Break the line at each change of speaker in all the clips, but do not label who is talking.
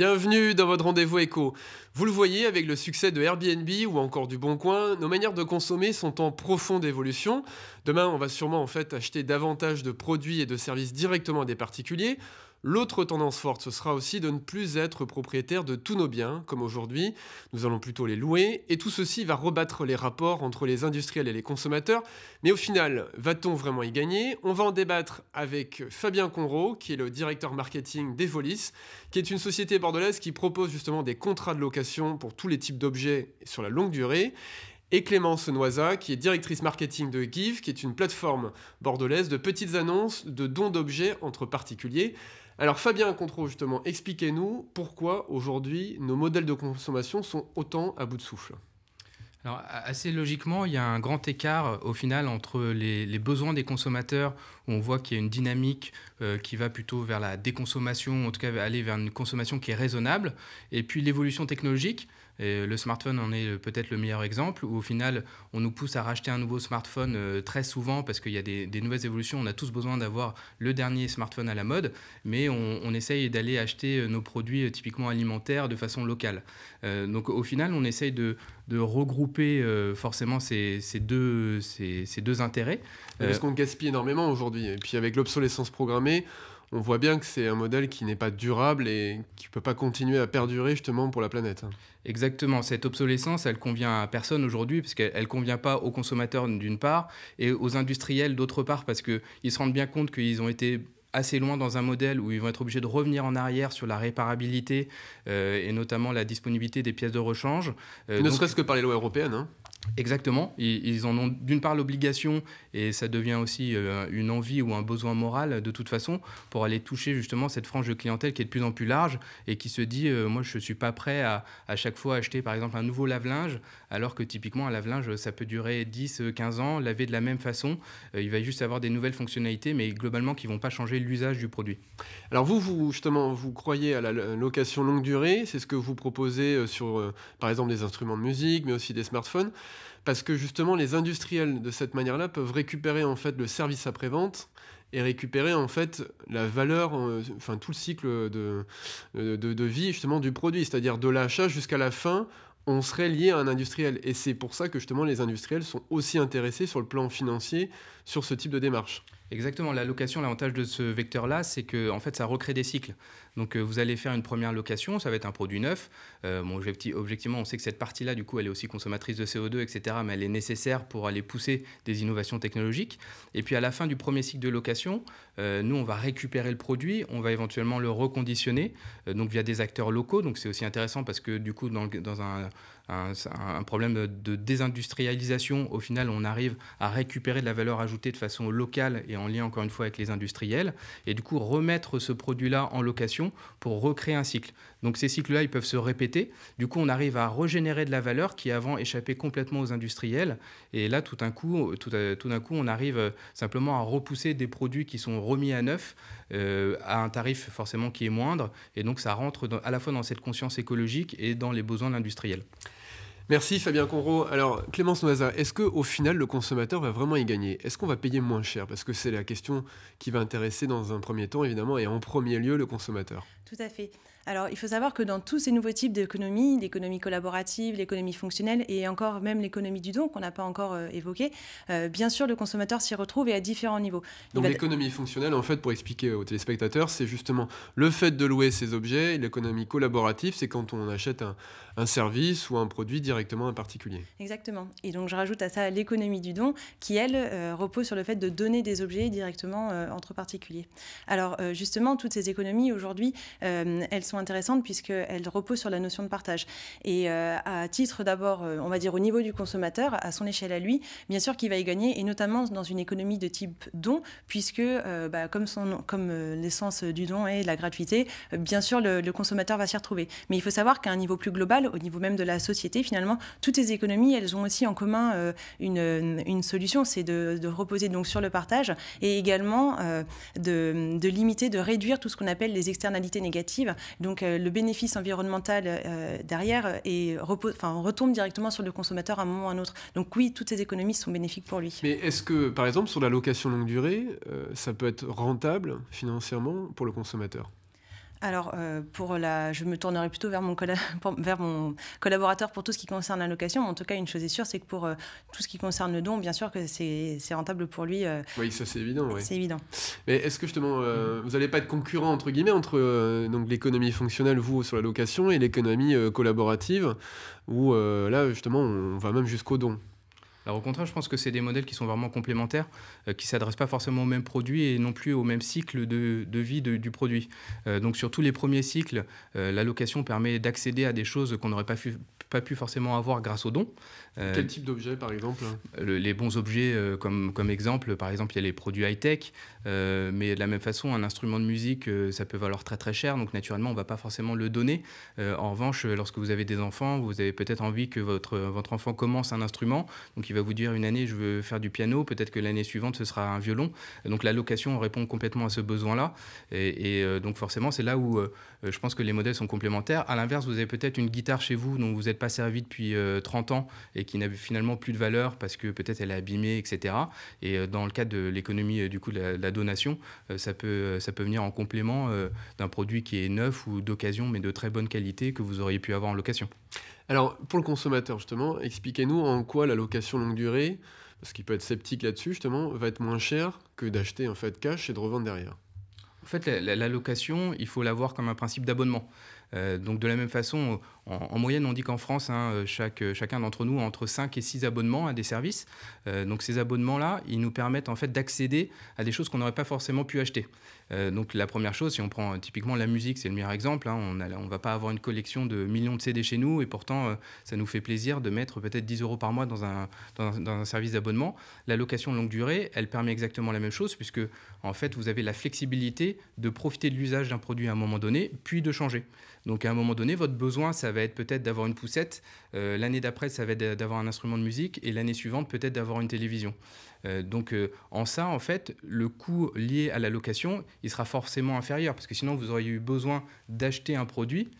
Bienvenue dans votre rendez-vous éco. Vous le voyez avec le succès de Airbnb ou encore du Bon Coin, nos manières de consommer sont en profonde évolution. Demain, on va sûrement en fait acheter davantage de produits et de services directement des particuliers. L'autre tendance forte, ce sera aussi de ne plus être propriétaire de tous nos biens, comme aujourd'hui. Nous allons plutôt les louer, et tout ceci va rebattre les rapports entre les industriels et les consommateurs. Mais au final, va-t-on vraiment y gagner On va en débattre avec Fabien Conro, qui est le directeur marketing d'Evolis, qui est une société bordelaise qui propose justement des contrats de location pour tous les types d'objets sur la longue durée et Clémence Noisa, qui est directrice marketing de Give, qui est une plateforme bordelaise de petites annonces de dons d'objets entre particuliers. Alors Fabien Contreau, justement, expliquez-nous pourquoi aujourd'hui nos modèles de consommation sont autant à bout de souffle.
Alors, assez logiquement, il y a un grand écart euh, au final entre les, besoins des consommateurs, où on voit qu'il y a une dynamique euh, qui va plutôt vers la déconsommation, en tout cas aller vers une consommation qui est raisonnable, et puis l'évolution technologique, euh, le smartphone en est euh, peut-être le meilleur exemple, où au final, on nous pousse à racheter un nouveau smartphone euh, très souvent parce qu'il y a des, nouvelles évolutions. On a tous besoin d'avoir le dernier smartphone à la mode, mais on, essaye d'aller acheter nos produits typiquement alimentaires de façon locale. donc au final, on essaye de, regrouper forcément ces, deux, ces, deux intérêts. Parce qu'on
gaspille énormément aujourd'hui. Et puis avec l'obsolescence programmée, on voit bien que c'est un modèle qui n'est pas durable et qui ne peut pas continuer à perdurer justement
pour la planète. Exactement, cette obsolescence, elle convient à personne aujourd'hui parce qu'elle ne convient pas aux consommateurs d'une part et aux industriels d'autre part parce qu'ils se rendent bien compte qu'ils ont été assez loin dans un modèle où ils vont être obligés de revenir en arrière sur la réparabilité euh, et notamment la disponibilité des pièces de rechange. Euh, ne serait-ce que par les lois européennes. Hein. Exactement, ils en ont d'une part l'obligation et ça devient aussi euh, une envie ou un besoin moral de toute façon pour aller toucher justement cette frange de clientèle qui est de plus en plus large et qui se dit euh, moi je ne suis pas prêt à à chaque fois acheter par exemple un nouveau lave-linge alors que typiquement à lave-linge, ça peut durer 10, 15 euh, ans, laver de la même façon. Euh, il va juste avoir des nouvelles fonctionnalités, mais globalement qui ne vont pas changer l'usage du produit.
Alors vous, justement, vous croyez à la location longue durée, c'est ce que vous proposez euh, sur, par exemple, des instruments de musique, mais aussi des smartphones parce que justement les industriels de cette manière-là peuvent récupérer en fait le service après-vente et récupérer en fait la valeur, enfin tout le cycle de, de vie justement du produit, c'est-à-dire de l'achat jusqu'à la fin on serait lié à un industriel. Et c'est pour ça que justement les industriels sont aussi
intéressés sur le plan financier sur ce type de démarche. Exactement, la location, l'avantage de ce vecteur-là, c'est que en fait, ça recrée des cycles. Donc euh, vous allez faire une première location, ça va être un produit neuf. Euh, objectivement, on sait que cette partie-là, du coup, elle est aussi consommatrice de CO2, etc., mais elle est nécessaire pour aller pousser des innovations technologiques. Et puis à la fin du premier cycle de location, euh, nous, on va récupérer le produit, on va éventuellement le reconditionner, donc via des acteurs locaux. Donc c'est aussi intéressant parce que du coup, dans, dans un un, problème de désindustrialisation. Au final, on arrive à récupérer de la valeur ajoutée de façon locale et en lien encore une fois avec les industriels, et du coup remettre ce produit-là en location pour recréer un cycle. Donc ces cycles-là, ils peuvent se répéter. Du coup, on arrive à régénérer de la valeur qui avant échappait complètement aux industriels. Et là, tout d'un coup, tout, euh, coup, on arrive euh, simplement à repousser des produits qui sont remis à neuf euh, à un tarif forcément qui est moindre. Et donc, ça rentre à la fois dans cette conscience écologique et dans les besoins de l'industriel.
Merci Fabien Conro. Alors Clémence Noisa, est-ce que au final le consommateur va vraiment y gagner Est-ce qu'on va payer moins cher Parce que c'est la question qui va intéresser dans un premier temps évidemment et en premier lieu le consommateur.
Tout à fait. Alors, il faut savoir que dans tous ces nouveaux types d'économies, l'économie collaborative, l'économie fonctionnelle et encore même l'économie du don qu'on n'a pas encore euh, évoqué, évoquée, euh, bien sûr, le consommateur s'y retrouve et à différents niveaux. Donc,
l'économie fonctionnelle, en fait, pour expliquer aux téléspectateurs, c'est justement le fait de louer ces objets. L'économie collaborative, c'est quand on achète un, service ou un produit directement à un particulier.
Exactement. Et donc je rajoute à ça l'économie du don qui, elle, euh, repose sur le fait de donner des objets directement entre particuliers. Alors justement, toutes ces économies aujourd'hui, elles sont intéressante puisqu'elle repose sur la notion de partage. Et euh, à titre d'abord, euh, on va dire au niveau du consommateur, à son échelle à lui, bien sûr qu'il va y gagner, et notamment dans une économie de type don, puisque euh, bah, comme, comme l'essence du don est la gratuité, bien sûr le, consommateur va s'y retrouver. Mais il faut savoir qu'à un niveau plus global, au niveau même de la société, finalement, toutes ces économies, elles ont aussi en commun une, une, solution, c'est de, de, reposer donc sur le partage et également de, de limiter, de réduire tout ce qu'on appelle les externalités négatives donc euh, le bénéfice environnemental euh, derrière et euh, repose, enfin, retombe directement sur le consommateur à un moment ou à un autre. Donc oui, toutes ces économies sont bénéfiques pour lui.
Mais est-ce que, par exemple, sur la location longue durée, ça peut être rentable financièrement pour le consommateur
alors, euh, pour la, je me tournerai plutôt vers mon, vers mon collaborateur pour tout ce qui concerne la location. En tout cas, une chose est sûre, c'est que pour euh, tout ce qui concerne le don, bien sûr que c'est rentable pour lui. Euh,
oui, ça c'est évident. C'est évident. Mais est-ce que justement, vous n'allez pas être concurrent entre guillemets entre donc l'économie fonctionnelle vous sur la location et l'économie collaborative où là justement on va même jusqu'au don. Alors au contraire, je pense que
c'est des modèles qui sont vraiment complémentaires, euh, qui ne s'adressent pas forcément au même produit et non plus au même cycle de, vie du produit. Euh, donc sur tous les premiers cycles, euh, l'allocation permet d'accéder à des choses qu'on n'aurait pas, pas, pu forcément avoir grâce aux dons. Quel type
d'objets par exemple hein
Les bons objets comme, comme exemple, par exemple il y a les produits high-tech, mais de la même façon un instrument de musique ça peut valoir très très cher, donc naturellement on ne va pas forcément le donner. en revanche, lorsque vous avez des enfants, vous avez peut-être envie que votre, votre enfant commence un instrument, donc va vous dire une année je veux faire du piano, peut-être que l'année suivante ce sera un violon. Donc la location répond complètement à ce besoin-là. Et, euh, donc forcément c'est là où euh, je pense que les modèles sont complémentaires. À l'inverse, vous avez peut-être une guitare chez vous dont vous n'êtes pas servi depuis 30 euh, ans et qui n'a finalement plus de valeur parce que peut-être elle est abîmée, etc. Et dans le cadre de l'économie du coup de la, la donation, ça peut, ça peut venir en complément d'un produit qui est neuf ou d'occasion mais de très bonne qualité que vous auriez pu avoir en location.
Alors, pour le consommateur, justement, expliquez-nous en quoi la location longue durée,
parce qu'il peut être sceptique là-dessus, justement, va être moins cher que d'acheter en fait cash et de revendre derrière. En fait, la, location, il faut l'avoir comme un principe d'abonnement. Euh, donc, de la même façon, en, moyenne, on dit qu'en France, hein, euh, chaque, euh, chacun d'entre nous a entre 5 et 6 abonnements à des services. Euh, donc ces abonnements-là, ils nous permettent en fait d'accéder à des choses qu'on n'aurait pas forcément pu acheter. donc la première chose, si on prend typiquement la musique, c'est le meilleur exemple, hein, on ne va pas avoir une collection de millions de CD chez nous et pourtant ça nous fait plaisir de mettre peut-être 10 euros par mois dans un, dans un service d'abonnement. La location longue durée, elle permet exactement la même chose puisque en fait vous avez la flexibilité de profiter de l'usage d'un produit à un moment donné puis de changer. Donc à un moment donné, votre besoin, ça ça va être peut-être d'avoir une poussette, euh, l'année d'après, ça va être d'avoir un instrument de musique, et l'année suivante, peut-être d'avoir une télévision. Euh, donc euh, en ça, en fait, le coût lié à la location, il sera forcément inférieur, parce que sinon, vous auriez eu besoin d'acheter un produit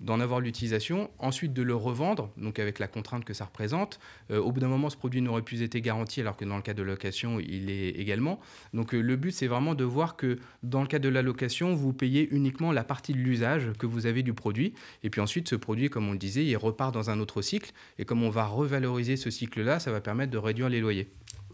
d'en avoir l'utilisation, ensuite de le revendre, donc avec la contrainte que ça représente. Euh, au bout d'un moment, ce produit n'aurait plus été garanti, alors que dans le cas de location, il est également. Donc euh, le but, c'est vraiment de voir que dans le cas de la location, vous payez uniquement la partie de l'usage que vous avez du produit. Et puis ensuite, ce produit, comme on le disait, il repart dans un autre cycle. Et comme on va revaloriser ce cycle-là, ça va permettre de réduire les loyers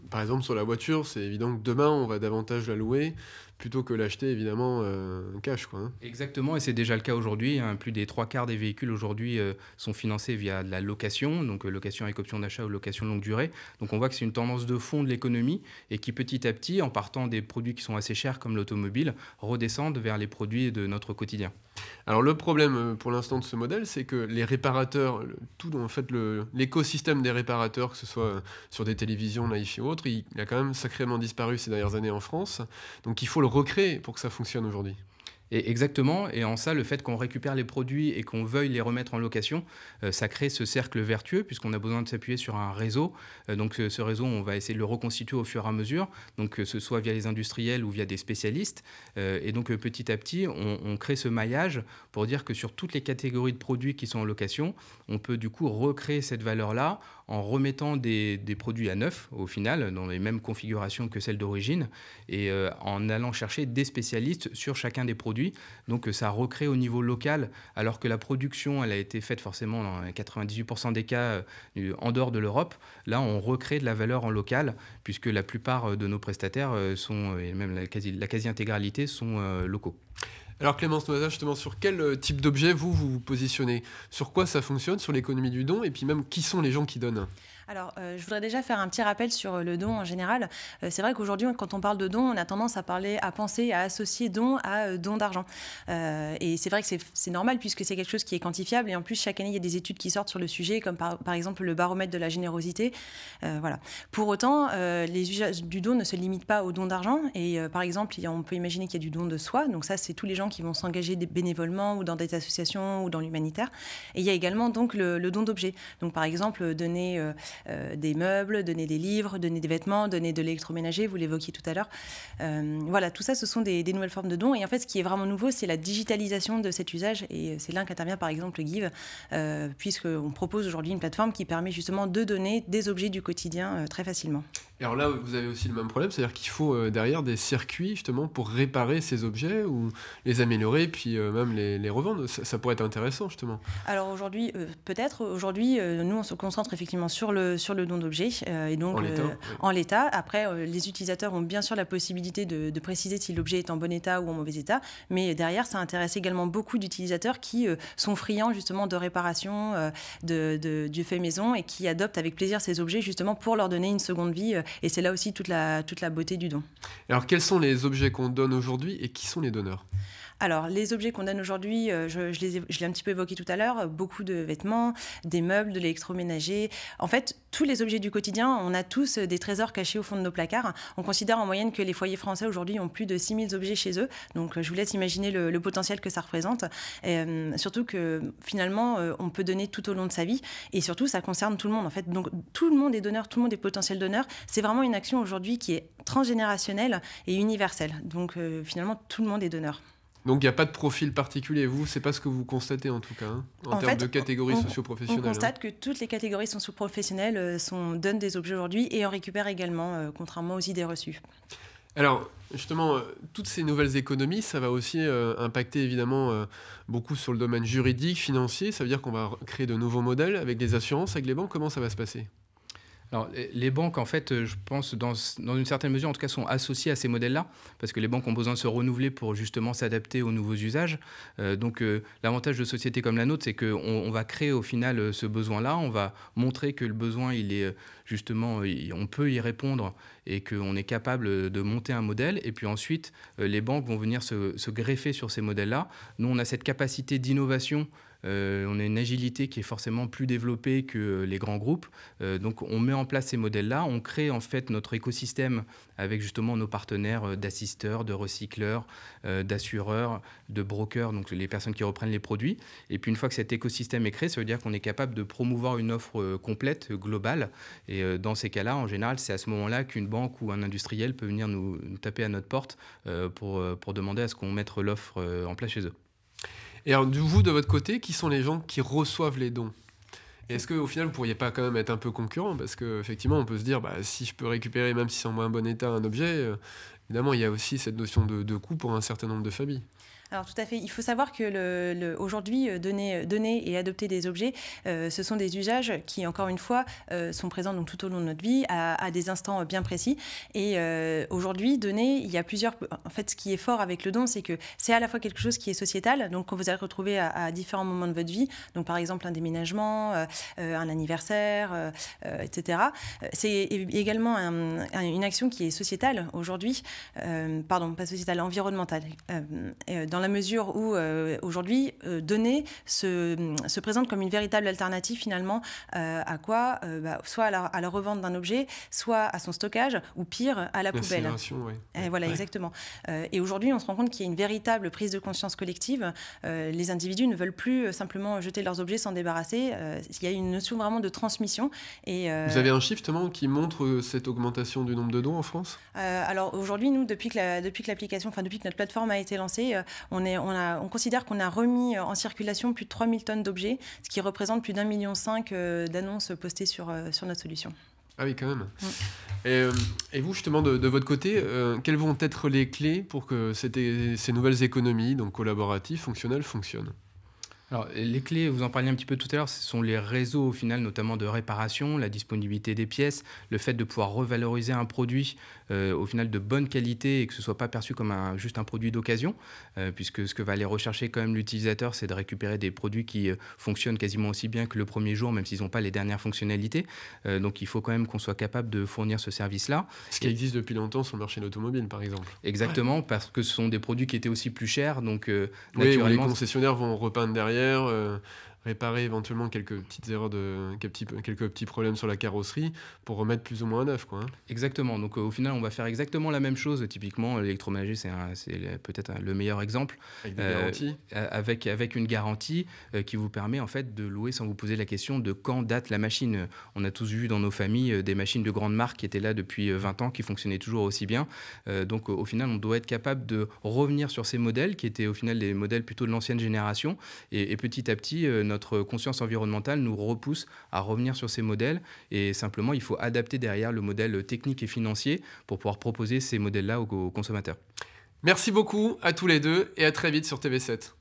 par exemple, sur la voiture, c'est évident que demain, on va davantage la louer plutôt que l'acheter,
évidemment, euh, cash. Quoi, hein.
Exactement, et c'est déjà le cas aujourd'hui. Hein. Plus des trois quarts des véhicules aujourd'hui euh, sont financés via de la location, donc euh, location avec option d'achat ou location longue durée. Donc on voit que c'est une tendance de fond de l'économie et qui, petit à petit, en partant des produits qui sont assez chers comme l'automobile, redescendent vers les produits de notre quotidien. Alors le problème euh, pour l'instant de ce modèle, c'est que les
réparateurs, tout en fait l'écosystème des réparateurs, que ce soit euh, sur des télévisions, naïf et autres, il a quand même sacrément disparu ces dernières années en France. Donc il faut le recréer pour que ça fonctionne
aujourd'hui. Et exactement, et en ça, le fait qu'on récupère les produits et qu'on veuille les remettre en location, euh, ça crée ce cercle vertueux puisqu'on a besoin de s'appuyer sur un réseau. Euh, donc ce réseau, on va essayer de le reconstituer au fur et à mesure, donc que euh, ce soit via les industriels ou via des spécialistes. et donc petit à petit, on, crée ce maillage pour dire que sur toutes les catégories de produits qui sont en location, on peut du coup recréer cette valeur-là en remettant des, produits à neuf, au final, dans les mêmes configurations que celles d'origine, et euh, en allant chercher des spécialistes sur chacun des produits. Donc euh, ça recrée au niveau local, alors que la production, elle a été faite forcément dans 98% des cas euh, en dehors de l'Europe. Là, on recrée de la valeur en local, puisque la plupart de nos prestataires sont, et même la quasi-intégralité, sont locaux.
Alors Clémence Noisa, justement, sur quel euh, type d'objet vous vous, vous positionnez Sur quoi ça fonctionne Sur l'économie du don Et puis même, qui sont les gens qui donnent
alors, euh, je voudrais déjà faire un petit rappel sur euh, le don en général. Euh, c'est vrai qu'aujourd'hui, quand on parle de don, on a tendance à parler, à penser, à associer don à don d'argent. et c'est vrai que c'est normal puisque c'est quelque chose qui est quantifiable. Et en plus, chaque année, il y a des études qui sortent sur le sujet, comme par, par exemple le baromètre de la générosité. voilà. Pour autant, les usages du don ne se limitent pas au don d'argent. Et par exemple, on peut imaginer qu'il y a du don de soi. Donc ça, c'est tous les gens qui vont s'engager bénévolement ou dans des associations ou dans l'humanitaire. Et il y a également donc le, le don d'objets. Donc par exemple, donner euh, des meubles, donner des livres, donner des vêtements, donner de l'électroménager, vous l'évoquiez tout à l'heure. Euh, voilà, tout ça, ce sont des, nouvelles formes de dons. Et en fait, ce qui est vraiment nouveau, c'est la digitalisation de cet usage. Et euh, c'est là qu'intervient par exemple Give, puisqu'on propose aujourd'hui une plateforme qui permet justement de donner des objets du quotidien très facilement
alors là, vous avez aussi le même problème, c'est-à-dire qu'il faut euh, derrière des circuits justement pour réparer ces objets ou les améliorer, puis euh, même les, les revendre. Ça, pourrait être intéressant justement.
Alors aujourd'hui, euh, peut-être. Aujourd'hui, nous, on se concentre effectivement sur le, sur le don d'objets. et donc, en l'état. Après, les utilisateurs ont bien sûr la possibilité de, de préciser si l'objet est en bon état ou en mauvais état. Mais derrière, ça intéresse également beaucoup d'utilisateurs qui sont friands justement de réparation, de, de, du fait maison et qui adoptent avec plaisir ces objets justement pour leur donner une seconde vie et c'est là aussi toute la, toute la beauté du don.
Alors, quels sont les objets qu'on donne aujourd'hui et qui sont les donneurs
alors, les objets qu'on donne aujourd'hui, euh, je, je, les, je l'ai un petit peu évoqué tout à l'heure, beaucoup de vêtements, des meubles, de l'électroménager. En fait, tous les objets du quotidien, on a tous euh, des trésors cachés au fond de nos placards. On considère en moyenne que les foyers français aujourd'hui ont plus de 6000 objets chez eux. Donc, euh, je vous laisse imaginer le, potentiel que ça représente. surtout que finalement, on peut donner tout au long de sa vie. Et surtout, ça concerne tout le monde. En fait, donc tout le monde est donneur, tout le monde est potentiel donneur. C'est vraiment une action aujourd'hui qui est transgénérationnelle et universelle. Donc, finalement, tout le monde est donneur.
Donc il n'y a pas de profil particulier. Vous, c'est pas ce que vous constatez en tout cas, hein, en, termes de catégories socioprofessionnelles. — professionnelles On hein. constate
que toutes les catégories socioprofessionnelles euh, sont, donnent des objets aujourd'hui et en récupèrent également, euh, contrairement aux idées reçues.
Alors, justement, euh, toutes ces nouvelles économies, ça va aussi impacter évidemment beaucoup sur le domaine juridique, financier. Ça veut dire qu'on va
créer de nouveaux modèles avec les assurances, avec les banques. Comment ça va se passer les banques, en fait, euh, je pense, dans, une certaine mesure, en tout cas, sont associées à ces modèles-là, parce que les banques ont besoin de se renouveler pour justement s'adapter aux nouveaux usages. Euh, donc, euh, l'avantage de sociétés comme la nôtre, c'est qu'on va créer au final ce besoin-là, on va montrer que le besoin, il est justement, on peut y répondre et qu'on est capable de monter un modèle. Et puis ensuite, les banques vont venir se, se greffer sur ces modèles-là. Nous, on a cette capacité d'innovation euh, on a une agilité qui est forcément plus développée que euh, les grands groupes. Euh, donc on met en place ces modèles-là, on crée en fait notre écosystème avec justement nos partenaires d'assisteurs, de recycleurs, d'assureurs, de brokers, donc les personnes qui reprennent les produits. Et puis une fois que cet écosystème est créé, ça veut dire qu'on est capable de promouvoir une offre complète, globale. Et dans ces cas-là, en général, c'est à ce moment-là qu'une banque ou un industriel peut venir nous, taper à notre porte pour demander à ce qu'on mette l'offre en place chez eux.
Et alors, vous, de
votre côté, qui sont les gens qui reçoivent
les dons est-ce qu'au final, vous pourriez pas quand même être un peu concurrent Parce qu'effectivement, on peut se dire, bah, si je peux récupérer, même si c'est en moins bon état, un objet, euh, évidemment, il y a aussi cette notion de coût pour un certain nombre de familles.
Alors tout à fait. Il faut savoir que le, aujourd'hui, euh, donner, euh, donner, et adopter des objets, euh, ce sont des usages qui, encore une fois, sont présents donc, tout au long de notre vie, à, des instants bien précis. Et aujourd'hui, donner, il y a plusieurs... En fait, ce qui est fort avec le don, c'est que c'est à la fois quelque chose qui est sociétal, donc que vous allez retrouver à, différents moments de votre vie, donc par exemple un déménagement, un anniversaire, etc. C'est également une action qui est sociétale aujourd'hui, pardon, pas sociétale, environnementale dans la mesure où euh, aujourd'hui, euh, données mm, se, présente comme une véritable alternative finalement euh, à quoi euh, bah, Soit à la, revente d'un objet, soit à son stockage, ou pire, à la, poubelle. Et eh, voilà, exactement. et aujourd'hui, on se rend compte qu'il y a une véritable prise de conscience collective. les individus ne veulent plus simplement jeter leurs objets, s'en débarrasser. il y a une notion vraiment de transmission. Et, Vous avez un
chiffre qui montre cette augmentation du nombre de dons en France
Alors aujourd'hui, nous, depuis que depuis que l'application, enfin depuis que notre plateforme a été lancée, on, est, on, on considère qu'on a remis euh, en circulation plus de 3000 tonnes d'objets, ce qui représente plus d'un million cinq euh, d'annonces postées sur, euh, sur notre solution.
Ah oui, quand même. Mm. Et, vous, justement, de, votre côté, quelles vont être les clés pour que ces, ces nouvelles économies, donc
collaboratives, fonctionnelles, fonctionnent alors, les clés, vous en parliez un petit peu tout à l'heure, ce sont les réseaux au final, notamment de réparation, la disponibilité des pièces, le fait de pouvoir revaloriser un produit euh, au final de bonne qualité et que ce soit pas perçu comme un, juste un produit d'occasion, euh, puisque ce que va aller rechercher quand même l'utilisateur, c'est de récupérer des produits qui euh, fonctionnent quasiment aussi bien que le premier jour, même s'ils n'ont pas les dernières fonctionnalités. donc, il faut quand même qu'on soit capable de fournir ce service-là. Ce qui existe depuis longtemps sur le marché de l'automobile, par exemple. Exactement, parce que ce sont des produits qui étaient aussi
plus chers, donc naturellement. les concessionnaires vont repeindre derrière euh réparer éventuellement
quelques petites erreurs, de, quelques, petits, problèmes sur la carrosserie pour remettre plus ou moins neuf. Quoi, hein. Exactement. Donc euh, au final, on va faire exactement la même chose. Typiquement, l'électroménager, c'est, peut-être le meilleur exemple. Avec des euh, garanties avec, une garantie euh, qui vous permet en fait de louer sans vous poser la question de quand date la machine. On a tous vu dans nos familles des machines de grande marque qui étaient là depuis 20 ans, qui fonctionnaient toujours aussi bien. donc au final, on doit être capable de revenir sur ces modèles qui étaient au final des modèles plutôt de l'ancienne génération. Et, et, petit à petit, notre notre conscience environnementale nous repousse à revenir sur ces modèles et simplement il faut adapter derrière le modèle technique et financier pour pouvoir proposer ces modèles-là aux, consommateurs.
Merci beaucoup à tous les deux et à très vite sur TV7.